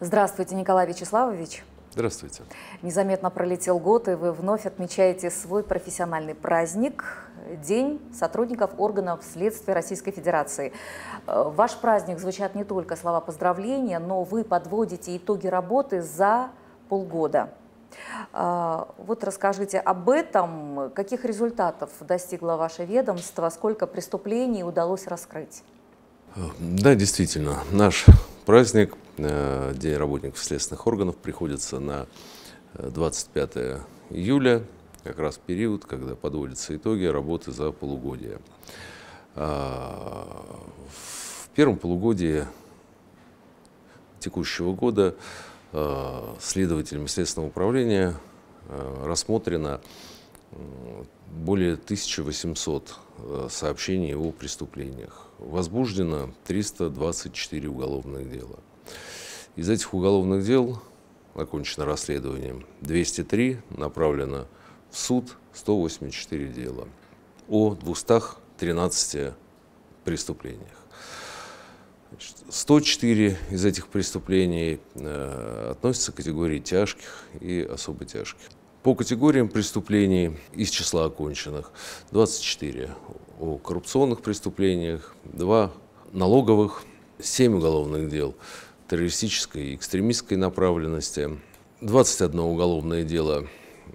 Здравствуйте, Николай Вячеславович. Здравствуйте. Незаметно пролетел год, и вы вновь отмечаете свой профессиональный праздник – День сотрудников органов следствия Российской Федерации. Э, ваш праздник звучат не только слова поздравления, но вы подводите итоги работы за полгода. Э, вот расскажите об этом, каких результатов достигло ваше ведомство, сколько преступлений удалось раскрыть? Э, да, действительно, наш праздник Э, день работников следственных органов приходится на 25 э, июля, как раз период, когда подводятся итоги работы за полугодие. А, в первом полугодии текущего года э, следователями Следственного управления рассмотрено более 1800 сообщений о преступлениях. Возбуждено 324 уголовных дела. Из этих уголовных дел окончено расследованием 203, направлено в суд 184 дела о 213 преступлениях. 104 из этих преступлений э, относятся к категории тяжких и особо тяжких. По категориям преступлений из числа оконченных 24 о коррупционных преступлениях, 2 налоговых, 7 уголовных дел – террористической и экстремистской направленности. 21 уголовное дело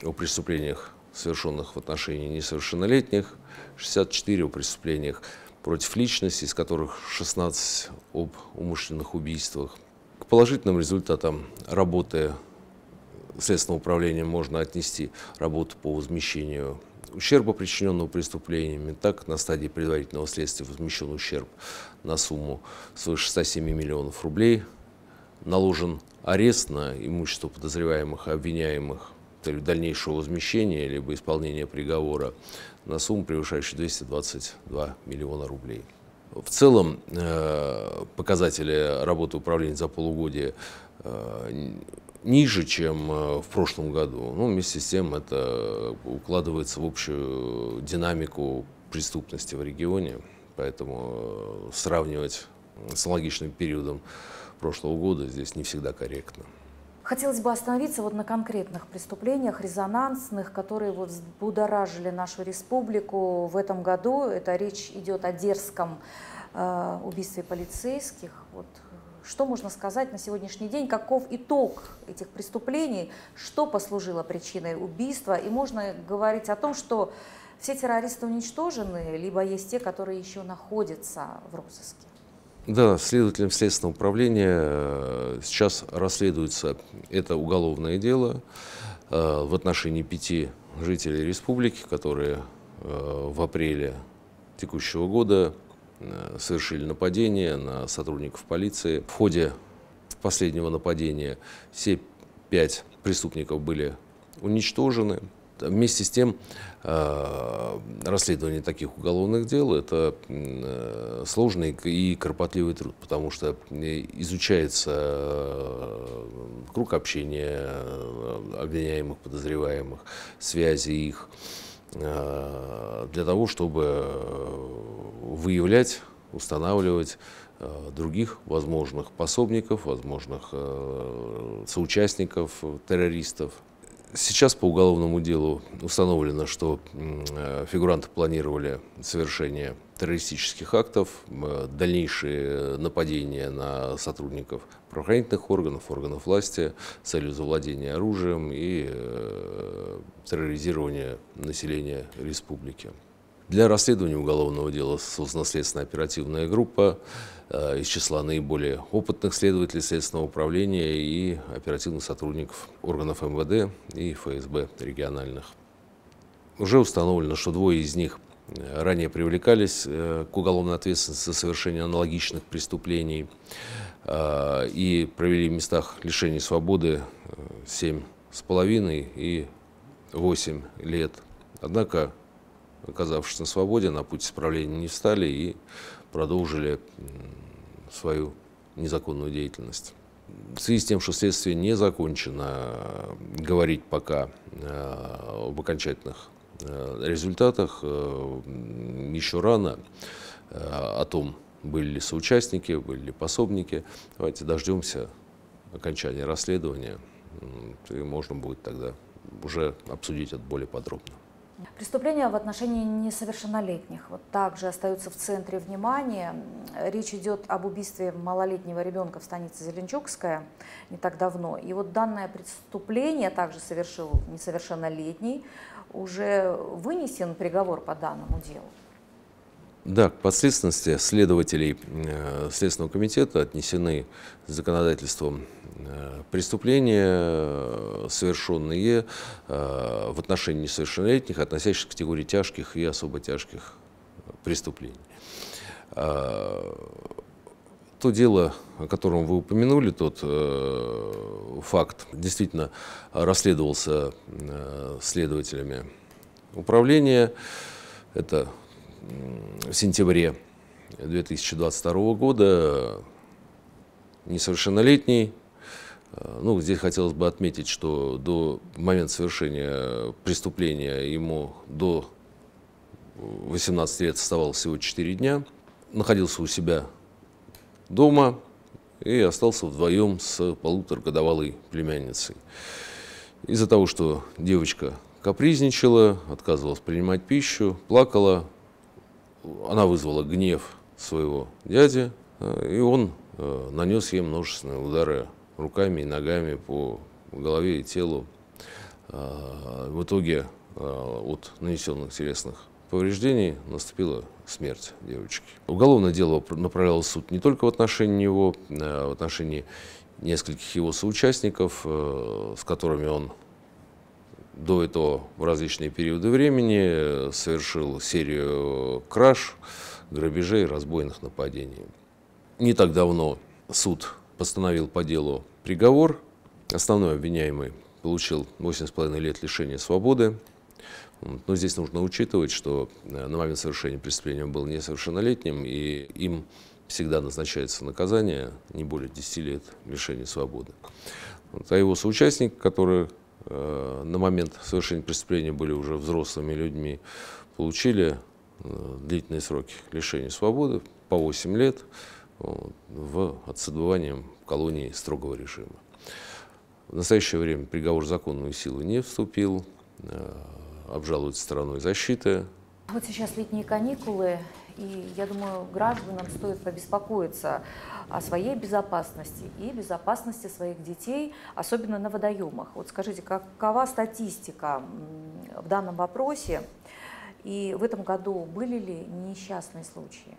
о преступлениях, совершенных в отношении несовершеннолетних, 64 о преступлениях против личности, из которых 16 об умышленных убийствах. К положительным результатам работы Следственного управления можно отнести работу по возмещению ущерба, причиненного преступлениями. Так, на стадии предварительного следствия возмещен ущерб на сумму свыше 107 миллионов рублей – наложен арест на имущество подозреваемых, обвиняемых целью дальнейшего возмещения либо исполнения приговора на сумму, превышающую 222 миллиона рублей. В целом э, показатели работы управления за полугодие э, ниже, чем э, в прошлом году. Ну, вместе с тем это укладывается в общую динамику преступности в регионе. Поэтому сравнивать с аналогичным периодом прошлого года здесь не всегда корректно. Хотелось бы остановиться вот на конкретных преступлениях, резонансных, которые вот будоражили нашу республику в этом году. Это речь идет о дерзком э, убийстве полицейских. Вот. Э, что можно сказать на сегодняшний день? Каков итог этих преступлений? Что послужило причиной убийства? И можно говорить о том, что все террористы уничтожены, либо есть те, которые еще находятся в розыске? Да, следователем Следственного управления э, сейчас расследуется это уголовное дело э, в отношении пяти жителей республики, которые э, в апреле текущего года совершили нападение на сотрудников полиции. В ходе последнего нападения все пять преступников были уничтожены. Вместе с тем, э, расследование таких уголовных дел – это э, сложный и кропотливый труд, потому что изучается э, круг общения обвиняемых, подозреваемых, связи их для того, чтобы выявлять, устанавливать других возможных пособников, возможных соучастников террористов, Сейчас по уголовному делу установлено, что э, фигуранты планировали совершение террористических актов, э, дальнейшие нападения на сотрудников правоохранительных органов, органов власти, целью завладения оружием и э, терроризирования населения республики. Для расследования уголовного дела следственная оперативная группа э, из числа наиболее опытных следователей Следственного управления и оперативных сотрудников органов МВД и ФСБ региональных. Уже установлено, что двое из них э, ранее привлекались э, к уголовной ответственности за совершение аналогичных преступлений и провели в местах лишения свободы 7,5 и 8 лет. Однако оказавшись на свободе, на путь исправления не встали и продолжили свою незаконную деятельность. В связи с тем, что следствие не закончено, э, говорить пока э, об окончательных э, результатах еще рано о том, были ли соучастники, были ли пособники. Давайте дождемся окончания расследования, и можно будет тогда уже обсудить это более подробно. Преступления в отношении несовершеннолетних вот также остаются в центре внимания. Речь идет об убийстве малолетнего ребенка в станице Зеленчукская не так давно. И вот данное преступление также совершил несовершеннолетний. Уже вынесен приговор по данному делу. Да, к последственности следователей э, Следственного комитета отнесены законодательством э, преступления, э, совершенные в отношении несовершеннолетних, относящихся к категории тяжких и особо тяжких преступлений. То дело, о котором вы упомянули, тот факт действительно расследовался следователями управления. Это в сентябре 2022 года несовершеннолетний. Э, ну, здесь хотелось бы отметить, что до момента совершения преступления ему до 18 лет оставалось всего 4 дня. Находился у себя дома и остался вдвоем с полуторагодовалой племянницей. Из-за того, что девочка капризничала, отказывалась принимать пищу, плакала, она вызвала гнев своего дяди, э, и он э, нанес ей множественные удары руками и ногами по голове и телу. Э, в итоге от нанесенных телесных повреждений наступила смерть девочки. Уголовное дело направлялось суд не только в отношении его, в отношении нескольких его соучастников, с которыми он до этого в различные периоды времени э, совершил серию краж, грабежей, разбойных нападений. Не так давно суд постановил по делу приговор. Основной обвиняемый получил 8,5 лет лишения свободы. Но здесь нужно учитывать, что э, на момент совершения преступления он был несовершеннолетним, и им всегда назначается наказание не более 10 лет лишения свободы. а его соучастник, который Э, на момент совершения преступления были уже взрослыми людьми, получили э, длительные сроки лишения свободы по 8 лет в отсодбыванием колонии строгого режима. В настоящее время приговор законную силу не вступил, э, обжалуется стороной защиты. Вот сейчас летние каникулы, и я думаю, гражданам стоит побеспокоиться о своей безопасности и безопасности своих детей, особенно на водоемах. Вот скажите, какова статистика в данном вопросе? И в этом году были ли несчастные случаи?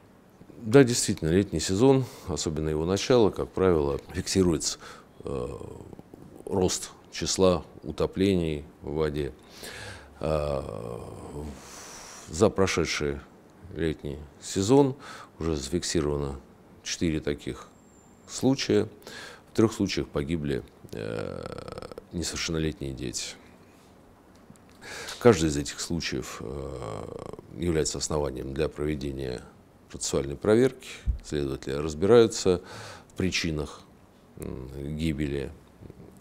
Да, действительно, летний сезон, особенно его начало, как правило, фиксируется э, рост числа утоплений в воде. Э, за прошедшие летний сезон. Уже зафиксировано 4 таких случая. В трех случаях погибли э, несовершеннолетние дети. Каждый из этих случаев э, является основанием для проведения процессуальной проверки. Следователи разбираются в причинах гибели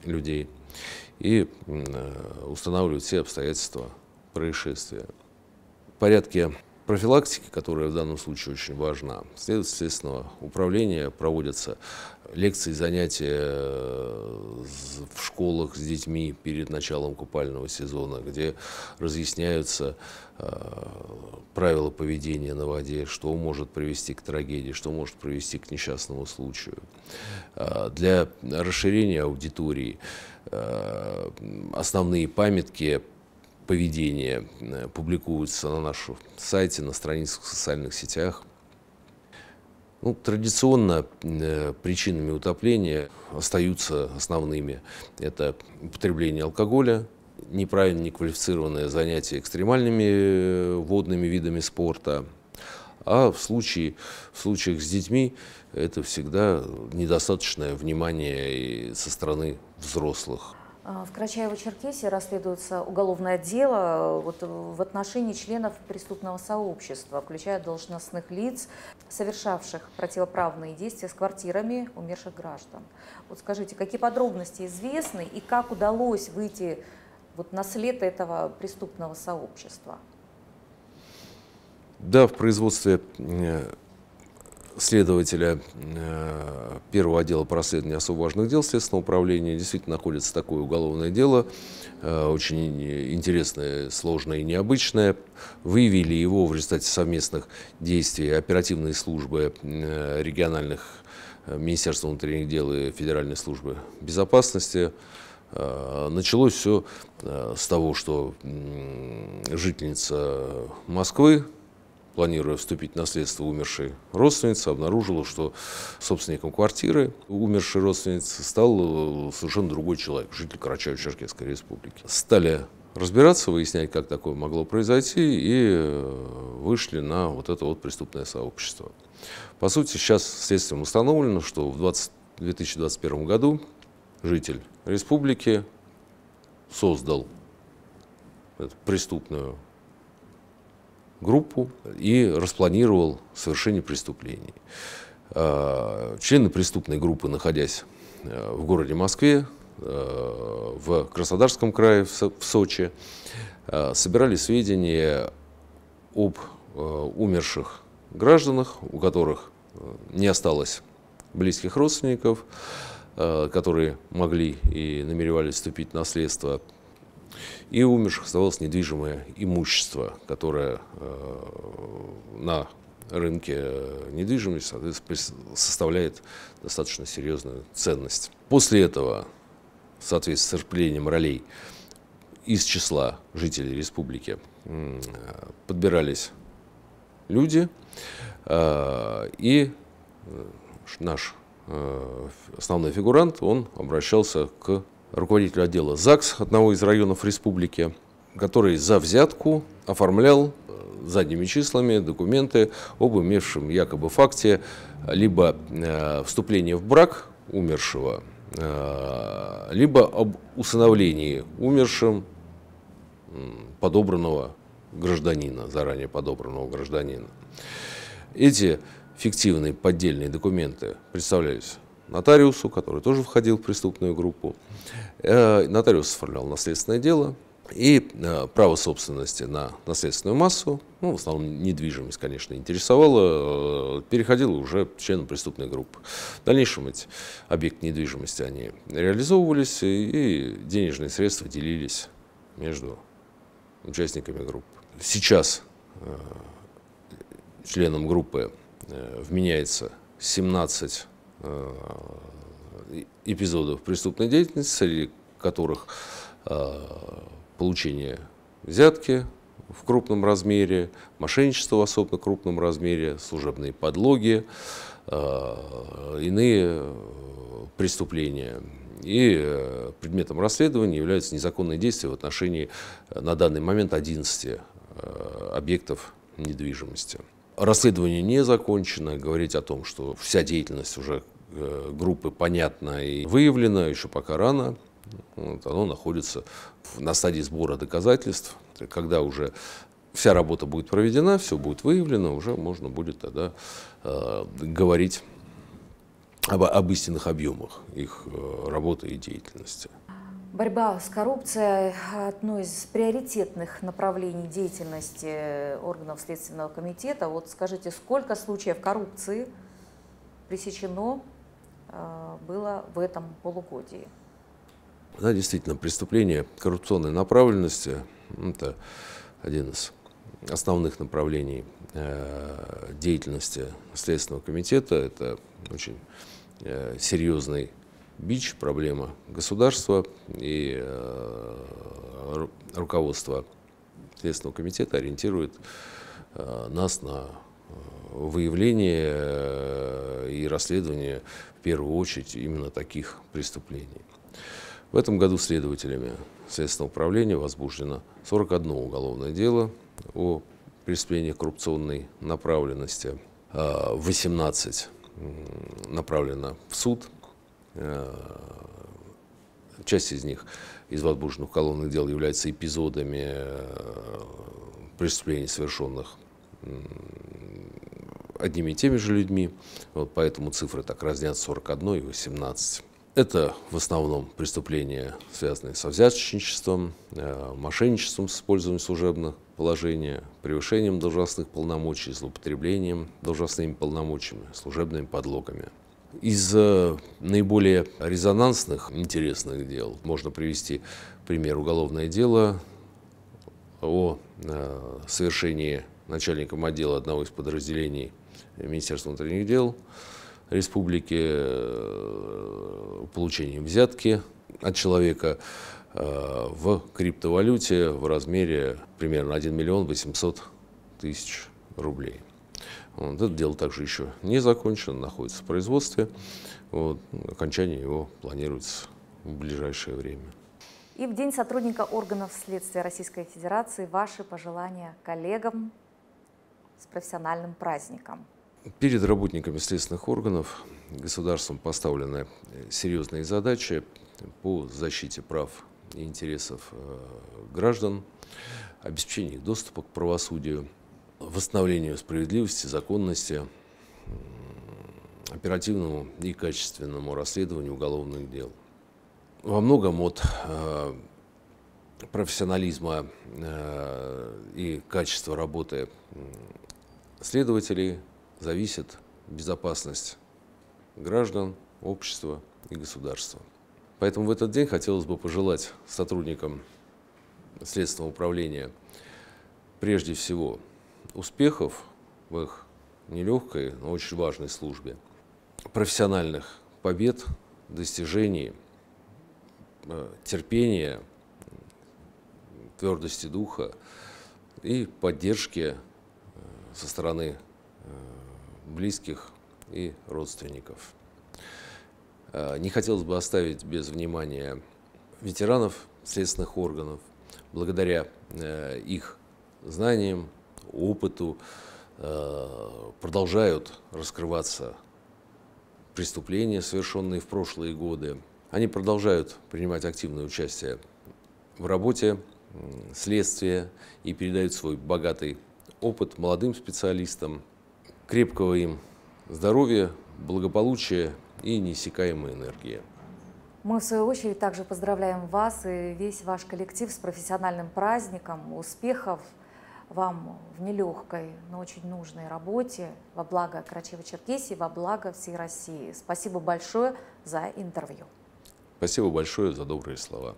людей и э, устанавливают все обстоятельства происшествия. В порядке профилактики, которая в данном случае очень важна, следует следственного управления, проводятся лекции, занятия э, в школах с детьми перед началом купального сезона, где разъясняются э, правила поведения на воде, что может привести к трагедии, что может привести к несчастному случаю. Э, для расширения аудитории э, основные памятки поведения э, публикуются на нашем сайте, на страницах в социальных сетях. Ну, традиционно э, причинами утопления остаются основными. Это употребление алкоголя, неправильно неквалифицированное занятие экстремальными э, водными видами спорта. А в, случае, в случаях с детьми это всегда недостаточное внимание со стороны взрослых. А, в Карачаево-Черкесии расследуется уголовное дело э, вот, э, в отношении членов преступного сообщества, включая должностных лиц, совершавших противоправные действия с квартирами умерших граждан. Вот скажите, какие подробности известны и как удалось выйти вот, на след этого преступного сообщества? Да, в производстве э, следователя э, первого отдела по расследованию особо важных дел Следственного управления. Действительно находится такое уголовное дело, э, очень интересное, сложное и необычное. Выявили его в результате совместных действий оперативной службы э, региональных министерств внутренних дел и Федеральной службы безопасности. Началось все с того, что жительница Москвы планируя вступить в наследство умершей родственницы, обнаружила, что собственником квартиры умершей родственницы стал э, совершенно другой человек, житель Карачаево-Черкесской республики. Стали разбираться, выяснять, как такое могло произойти, и э, вышли на вот это вот преступное сообщество. По сути, сейчас следствием установлено, что в 20, 2021 году житель республики создал преступную группу и распланировал совершение преступлений. Э, члены преступной группы, находясь э, в городе Москве, э, в Краснодарском крае, в Сочи, собирали сведения об умерших гражданах, у которых не осталось близких родственников, которые могли и намеревались вступить в наследство и у умерших оставалось недвижимое имущество, которое э, на рынке э, недвижимости соответственно, составляет достаточно серьезную ценность. После этого, в соответствии с распределением ролей из числа жителей республики, э, подбирались люди, и наш основной фигурант, он обращался к руководителю отдела ЗАГС одного из районов республики, который за взятку оформлял э, задними числами документы об имевшем якобы факте либо э, вступления в брак умершего, э, либо об усыновлении умершим подобранного гражданина, заранее подобранного гражданина. Эти фиктивные поддельные документы представлялись нотариусу, который тоже входил в преступную группу. Э, нотариус оформлял наследственное дело и э, право собственности на наследственную массу, ну, в основном недвижимость, конечно, интересовала, э, переходила уже членам преступной группы. В дальнейшем эти объекты недвижимости, они реализовывались, и денежные средства делились между участниками группы. Сейчас членам группы вменяется 17 Э, эпизодов преступной деятельности, среди которых э, получение взятки в крупном размере, мошенничество в особо крупном размере, служебные подлоги, э, иные преступления. И предметом расследования являются незаконные действия в отношении на данный момент 11 объектов недвижимости. Расследование не закончено. Говорить о том, что вся деятельность уже Э, группы понятно и выявлено, еще пока рано. Вот, оно находится на стадии сбора доказательств, когда уже вся работа будет проведена, все будет выявлено, уже можно будет тогда э, говорить об, об истинных объемах их э, работы и деятельности. Борьба с коррупцией – одно из приоритетных направлений деятельности органов Следственного комитета. Вот скажите, сколько случаев коррупции пресечено Э, было в этом полугодии. Да, действительно, преступление коррупционной направленности – это один из основных направлений э, деятельности Следственного комитета. Это очень э, серьезный бич, проблема государства и руководство Следственного комитета ориентирует нас на выявление и расследование первую очередь именно таких преступлений. В этом году следователями Следственного управления возбуждено 41 уголовное дело о преступлении коррупционной направленности, 18 а, направлено в суд, а, часть из них из возбужденных уголовных дел являются эпизодами а, преступлений, совершенных одними и теми же людьми, вот поэтому цифры так разнятся 41 и 18. Это в основном преступления, связанные со взяточничеством, э, мошенничеством с использованием служебных положений, превышением должностных полномочий, злоупотреблением должностными полномочиями, служебными подлогами. Из э, наиболее резонансных, интересных дел можно привести пример уголовное дело о э, совершении начальником отдела одного из подразделений Министерства внутренних дел республики, э, получением взятки от человека э, в криптовалюте в размере примерно 1 миллион 800 тысяч рублей. Вот это дело также еще не закончено, находится в производстве. Вот, окончание его планируется в ближайшее время. И в День сотрудника органов следствия Российской Федерации ваши пожелания коллегам с профессиональным праздником. Перед работниками следственных органов государством поставлены э, серьезные задачи по защите прав и интересов э, граждан, обеспечению их доступа к правосудию, восстановлению справедливости, законности, оперативному и качественному расследованию уголовных дел. Во многом от э, профессионализма и качества работы следователей – зависит безопасность граждан, общества и государства. Поэтому в этот день хотелось бы пожелать сотрудникам Следственного управления прежде всего успехов в их нелегкой, но очень важной службе, профессиональных побед, достижений, э, терпения, твердости духа и поддержки э, со стороны близких и родственников. Э, не хотелось бы оставить без внимания ветеранов следственных органов. Благодаря э, их знаниям, опыту э, продолжают раскрываться преступления, совершенные в прошлые годы. Они продолжают принимать активное участие в работе следствия и передают свой богатый опыт молодым специалистам – Крепкого им здоровья, благополучия и неиссякаемой энергии. Мы, в свою очередь, также поздравляем вас и весь ваш коллектив с профессиональным праздником, успехов вам в нелегкой, но очень нужной работе во благо Карачева-Черкесии, во благо всей России. Спасибо большое за интервью. Спасибо большое за добрые слова.